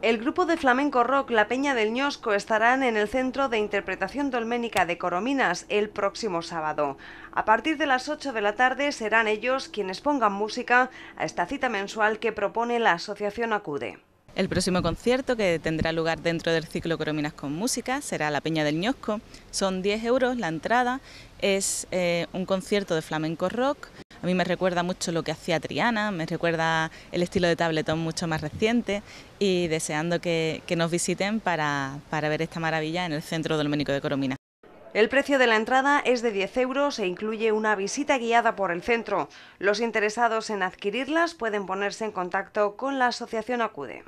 El grupo de flamenco rock La Peña del Ñosco estarán en el Centro de Interpretación Dolménica de Corominas el próximo sábado. A partir de las 8 de la tarde serán ellos quienes pongan música a esta cita mensual que propone la Asociación Acude. El próximo concierto que tendrá lugar dentro del ciclo Corominas con Música será La Peña del Ñosco. Son 10 euros la entrada, es eh, un concierto de flamenco rock. A mí me recuerda mucho lo que hacía Triana, me recuerda el estilo de tabletón mucho más reciente y deseando que, nos visiten para, para ver esta maravilla en el Centro Doménico de Coromina. El precio de la entrada es de 10 euros e incluye una visita guiada por el centro. Los interesados en adquirirlas pueden ponerse en contacto con la asociación ACUDE.